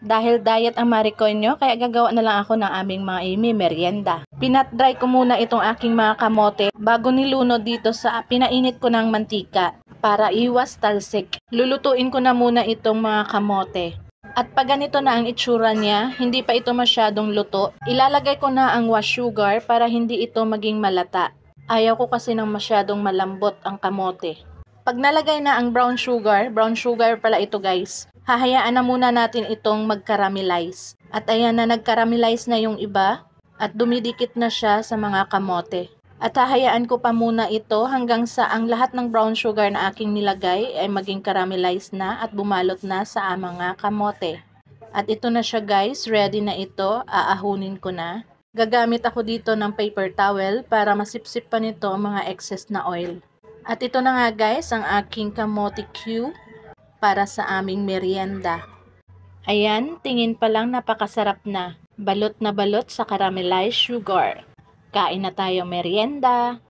Dahil diet ang marikonyo, kaya gagawa na lang ako ng aming mga imi merienda. Pinat-dry ko muna itong aking mga kamote bago niluno dito sa pinainit ko ng mantika para iwas talsik. Lulutuin ko na muna itong mga kamote. At pag ganito na ang itsura niya, hindi pa ito masyadong luto, ilalagay ko na ang wash sugar para hindi ito maging malata. Ayaw ko kasi ng masyadong malambot ang kamote. Pag nalagay na ang brown sugar, brown sugar pala ito guys, hahayaan na muna natin itong magkaramelize. At ayan na nagkaramelize na yung iba at dumidikit na siya sa mga kamote. At hahayaan ko pa muna ito hanggang sa ang lahat ng brown sugar na aking nilagay ay maging caramelized na at bumalot na sa mga kamote. At ito na siya guys, ready na ito, aahunin ko na. Gagamit ako dito ng paper towel para masipsip pa nito ang mga excess na oil. At ito na nga guys, ang aking kamote cube para sa aming merienda. Ayan, tingin pa lang napakasarap na. Balot na balot sa caramelized sugar. Kain na tayo merienda.